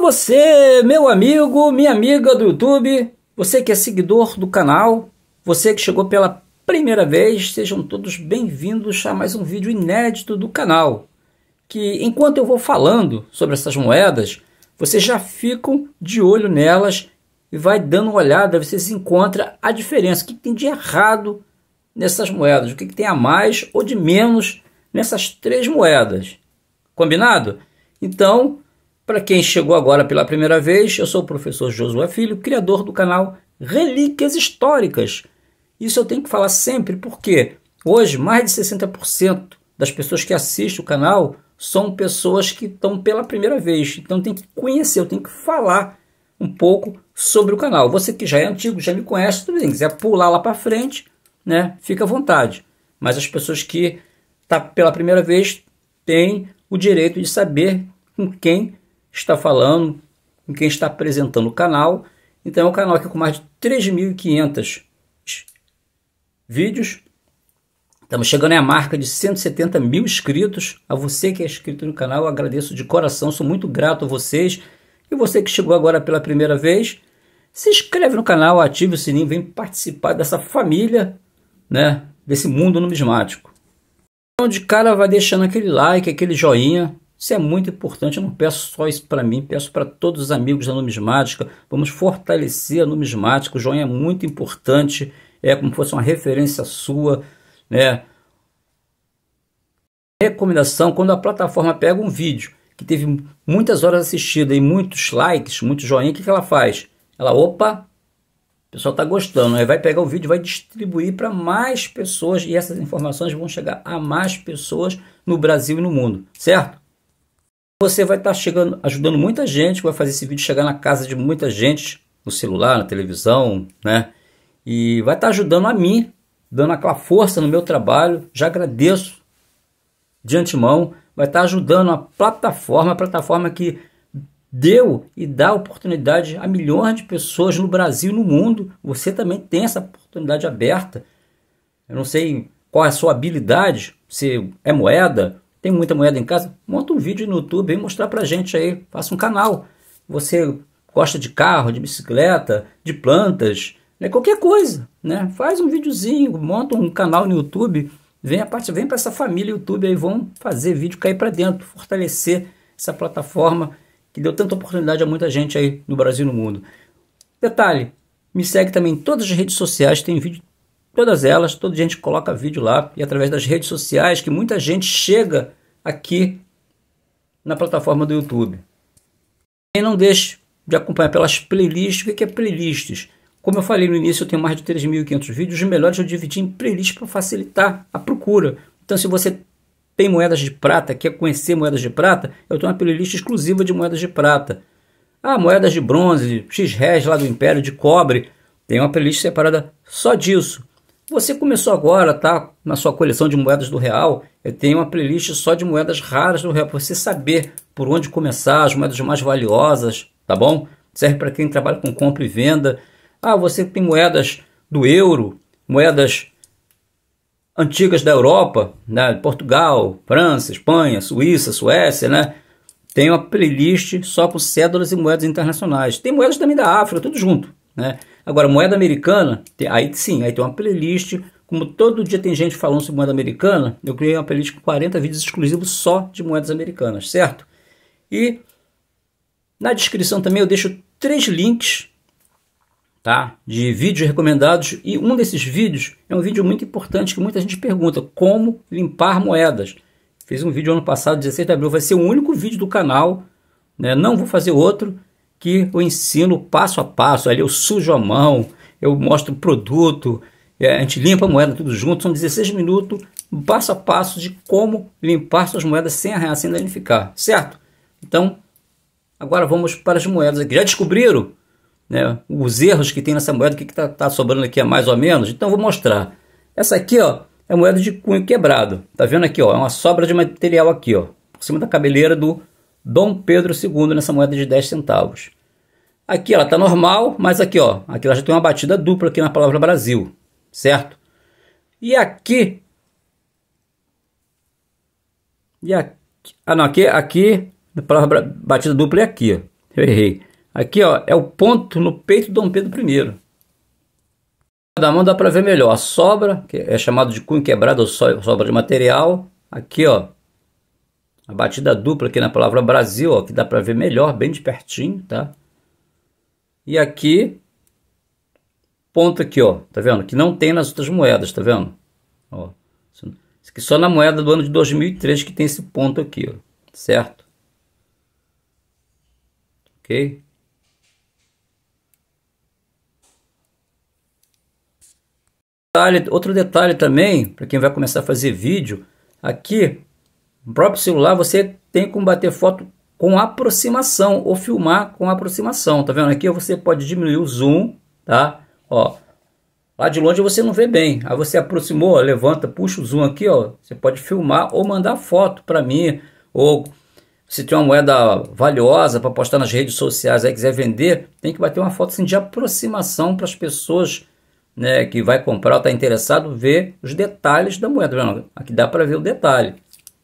Então você, meu amigo, minha amiga do YouTube, você que é seguidor do canal, você que chegou pela primeira vez, sejam todos bem-vindos a mais um vídeo inédito do canal. Que enquanto eu vou falando sobre essas moedas, vocês já ficam de olho nelas e vai dando uma olhada, vocês encontram a diferença, o que tem de errado nessas moedas, o que tem a mais ou de menos nessas três moedas. Combinado? Então, para quem chegou agora pela primeira vez, eu sou o professor Josué Filho, criador do canal Relíquias Históricas. Isso eu tenho que falar sempre porque hoje mais de 60% das pessoas que assistem o canal são pessoas que estão pela primeira vez. Então tem que conhecer, eu tenho que falar um pouco sobre o canal. Você que já é antigo, já me conhece, tudo bem, quiser pular lá para frente, né? Fica à vontade. Mas as pessoas que tá pela primeira vez têm o direito de saber com quem está falando, com quem está apresentando o canal. Então é um canal aqui com mais de 3.500 vídeos. Estamos chegando à marca de 170 mil inscritos. A você que é inscrito no canal, agradeço de coração, sou muito grato a vocês. E você que chegou agora pela primeira vez, se inscreve no canal, ative o sininho, vem participar dessa família, né? Desse mundo numismático. Então de cara vai deixando aquele like, aquele joinha, isso é muito importante, eu não peço só isso para mim, peço para todos os amigos da numismática, vamos fortalecer a numismática, o joinha é muito importante, é como se fosse uma referência sua, né? Recomendação, quando a plataforma pega um vídeo que teve muitas horas assistidas e muitos likes, muitos joinha, o que, que ela faz? Ela, opa, o pessoal está gostando, aí vai pegar o vídeo vai distribuir para mais pessoas e essas informações vão chegar a mais pessoas no Brasil e no mundo, certo? Você vai estar tá chegando, ajudando muita gente, vai fazer esse vídeo chegar na casa de muita gente, no celular, na televisão, né? E vai estar tá ajudando a mim, dando aquela força no meu trabalho. Já agradeço de antemão, vai estar tá ajudando a plataforma, a plataforma que deu e dá oportunidade a milhões de pessoas no Brasil e no mundo. Você também tem essa oportunidade aberta. Eu não sei qual é a sua habilidade, se é moeda, tem muita moeda em casa? Monta um vídeo no YouTube e mostrar pra gente aí. Faça um canal. Você gosta de carro, de bicicleta, de plantas, né? qualquer coisa, né? Faz um videozinho, monta um canal no YouTube, vem a parte, vem para essa família YouTube aí, vão fazer vídeo cair para dentro, fortalecer essa plataforma que deu tanta oportunidade a muita gente aí no Brasil e no mundo. Detalhe, me segue também em todas as redes sociais, tem vídeo Todas elas, toda gente coloca vídeo lá e através das redes sociais que muita gente chega aqui na plataforma do YouTube. E não deixe de acompanhar pelas playlists. O que é playlists? Como eu falei no início, eu tenho mais de 3.500 vídeos. Os melhores eu dividi em playlists para facilitar a procura. Então, se você tem moedas de prata, quer conhecer moedas de prata, eu tenho uma playlist exclusiva de moedas de prata. Ah, moedas de bronze, X-Res lá do Império, de cobre. Tem uma playlist separada só disso. Você começou agora, tá? Na sua coleção de moedas do real, eu tenho uma playlist só de moedas raras do real, para você saber por onde começar, as moedas mais valiosas, tá bom? Serve para quem trabalha com compra e venda. Ah, você tem moedas do euro, moedas antigas da Europa, né? Portugal, França, Espanha, Suíça, Suécia, né? Tem uma playlist só com cédulas e moedas internacionais. Tem moedas também da África, tudo junto, né? Agora, moeda americana, aí sim, aí tem uma playlist. Como todo dia tem gente falando sobre moeda americana, eu criei uma playlist com 40 vídeos exclusivos só de moedas americanas, certo? E na descrição também eu deixo três links tá? de vídeos recomendados e um desses vídeos é um vídeo muito importante que muita gente pergunta, como limpar moedas. Fiz um vídeo ano passado, 16 de abril, vai ser o único vídeo do canal, né? não vou fazer outro, que eu ensino passo a passo. Ali eu sujo a mão, eu mostro o produto, é, a gente limpa a moeda tudo junto. São 16 minutos, passo a passo de como limpar suas moedas sem arranhar, sem danificar, certo? Então, agora vamos para as moedas aqui. Já descobriram né, os erros que tem nessa moeda? O que está tá sobrando aqui é mais ou menos? Então, vou mostrar. Essa aqui, ó, é moeda de cunho quebrado. Tá vendo aqui, ó? É uma sobra de material aqui, ó. Por cima da cabeleira do Dom Pedro II nessa moeda de 10 centavos. Aqui ela está normal, mas aqui, ó, aqui ela já tem uma batida dupla aqui na palavra Brasil, certo? E aqui... E aqui... Ah, não, aqui, aqui a palavra batida dupla é aqui, eu errei. Aqui, ó, é o ponto no peito de Dom Pedro I. Da mão dá para ver melhor. A sobra, que é chamado de cunho quebrado ou sobra de material. Aqui, ó, a batida dupla aqui na palavra Brasil, ó, que dá para ver melhor, bem de pertinho, tá? E aqui, ponto aqui, ó, tá vendo? Que não tem nas outras moedas, tá vendo? Ó, isso aqui só na moeda do ano de 2003 que tem esse ponto aqui, ó, certo? Ok? Outro detalhe também, para quem vai começar a fazer vídeo, aqui no próprio celular você tem como bater foto com aproximação ou filmar com aproximação, tá vendo? Aqui você pode diminuir o zoom, tá? Ó, lá de longe você não vê bem. Aí você aproximou, levanta, puxa o zoom aqui, ó. Você pode filmar ou mandar foto para mim ou se tem uma moeda valiosa para postar nas redes sociais aí quiser vender, tem que bater uma foto assim, de aproximação para as pessoas né, que vai comprar ou está interessado ver os detalhes da moeda. Tá aqui dá para ver o detalhe.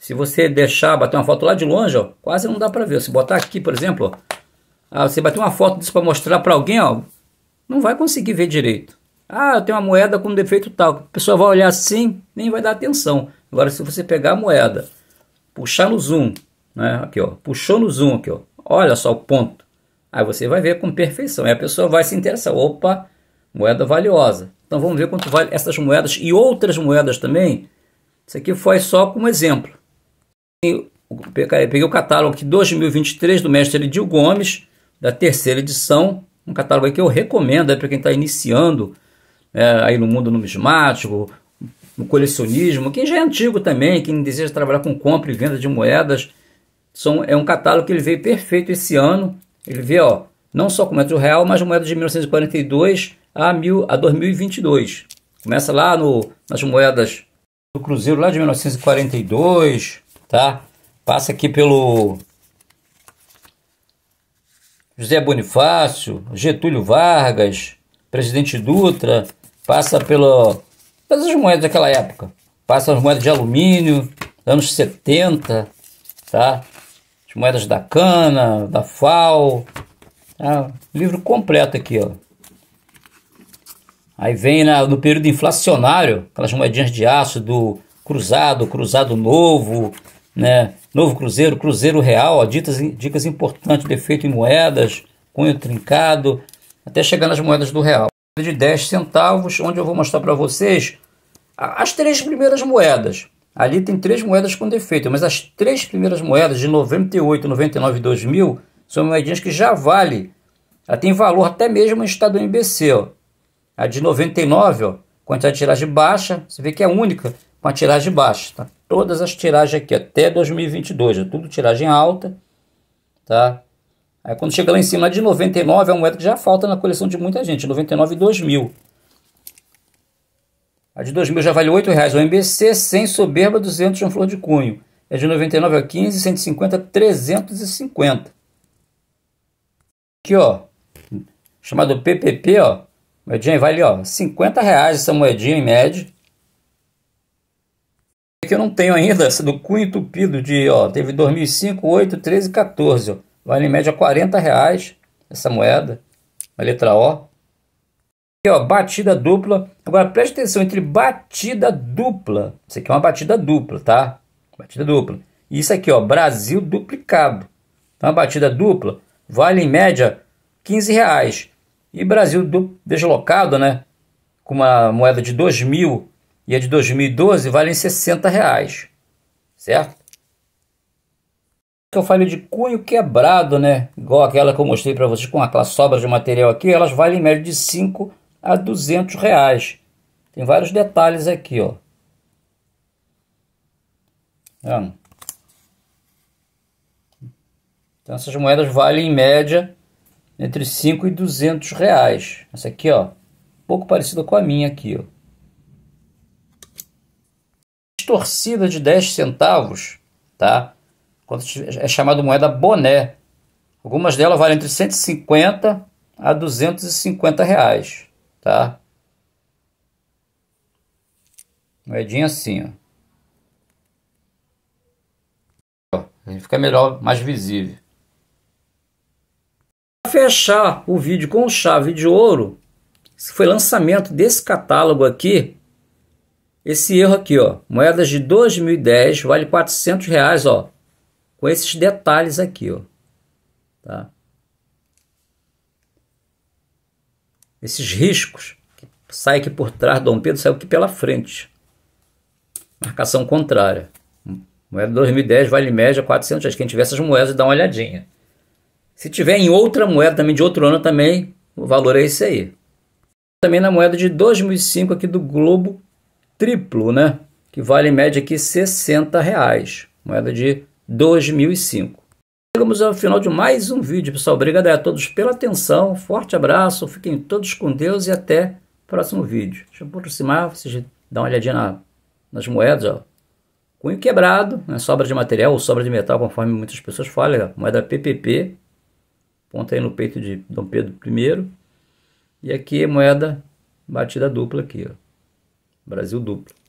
Se você deixar bater uma foto lá de longe, ó, quase não dá para ver. Se botar aqui, por exemplo, ó, ah, você bater uma foto disso para mostrar para alguém, ó, não vai conseguir ver direito. Ah, eu tenho uma moeda com defeito tal. A pessoa vai olhar assim, nem vai dar atenção. Agora, se você pegar a moeda, puxar no zoom, né? Aqui, ó, puxou no zoom aqui, ó. Olha só o ponto. Aí você vai ver com perfeição. e a pessoa vai se interessar. Opa, moeda valiosa. Então vamos ver quanto vale essas moedas e outras moedas também. Isso aqui foi só como exemplo peguei o catálogo aqui 2023 do mestre Edil Gomes, da terceira edição, um catálogo que eu recomendo para quem está iniciando é, aí no mundo numismático, no colecionismo, quem já é antigo também, quem deseja trabalhar com compra e venda de moedas, são, é um catálogo que ele veio perfeito esse ano. Ele vê, ó, não só com moedas do real, mas moedas de 1942 a, mil, a 2022. Começa lá no, nas moedas do Cruzeiro lá de 1942, tá? Passa aqui pelo José Bonifácio, Getúlio Vargas, Presidente Dutra, passa pelo, pelas moedas daquela época. Passa as moedas de alumínio, anos 70, tá? As moedas da cana, da FAO, tá? Livro completo aqui, ó. Aí vem na, no período inflacionário, aquelas moedinhas de aço do Cruzado, Cruzado Novo, né? Novo Cruzeiro, Cruzeiro Real, ó, dicas, dicas importantes, defeito em moedas, cunho trincado, até chegar nas moedas do real. De 10 centavos, onde eu vou mostrar para vocês as três primeiras moedas. Ali tem três moedas com defeito, mas as três primeiras moedas de 98, 99 e 2000 são moedinhas que já vale. Ela tem valor até mesmo em estado MBC. Ó. A de 99, ó, quantidade de tiragem baixa, você vê que é única com a tiragem baixa. Tá? todas as tiragens aqui até 2022, é tudo tiragem alta, tá? Aí quando chega lá em cima de 99, é uma moeda que já falta na coleção de muita gente, 99 e 2000. A de 2000 já vale 8 reais, o MBC, sem soberba, 200 João flor de cunho. É de 99 a 15, 150, 350. Aqui, ó, chamado PPP, ó, moedinha vale, ó, 50 reais essa moedinha em média aqui eu não tenho ainda, essa do cunho entupido de, ó, teve 2005, 8, 13, 14, ó, vale em média 40 reais essa moeda, a letra O. Aqui, ó, batida dupla. Agora preste atenção entre batida dupla. Isso aqui é uma batida dupla, tá? Batida dupla. E isso aqui, ó, Brasil duplicado. Então a batida dupla vale em média 15 reais. E Brasil deslocado, né? Com uma moeda de 2 mil e a de 2012 valem 60 reais, certo? Eu falei de cunho quebrado, né? Igual aquela que eu mostrei para vocês com aquela sobra de material aqui, elas valem em média de 5 a 200 reais. Tem vários detalhes aqui, ó. Tá então essas moedas valem em média entre 5 e 200 reais. Essa aqui, ó, um pouco parecida com a minha aqui, ó distorcida de 10 centavos, tá? é chamada moeda boné. Algumas delas valem entre 150 a 250 reais, tá? Moedinha assim, ó. fica melhor, mais visível. Para fechar o vídeo com chave de ouro, foi lançamento desse catálogo aqui esse erro aqui, ó, moedas de 2010 vale 400 reais, ó, com esses detalhes aqui, ó, tá? Esses riscos que sai aqui por trás, Dom Pedro saiu aqui pela frente, marcação contrária. Moeda de 2010 vale média 400 reais. Quem tiver essas moedas dá uma olhadinha. Se tiver em outra moeda também de outro ano também, o valor é esse aí. Também na moeda de 2005 aqui do Globo triplo, né? que vale em média aqui 60 reais, moeda de 2005. Chegamos ao final de mais um vídeo, pessoal. Obrigado a todos pela atenção, forte abraço, fiquem todos com Deus e até o próximo vídeo. Deixa eu aproximar, vocês dão uma olhadinha na, nas moedas, ó. Cunho quebrado, né? sobra de material ou sobra de metal, conforme muitas pessoas falam, moeda PPP, ponta aí no peito de Dom Pedro I, e aqui moeda batida dupla aqui, ó. Brasil duplo.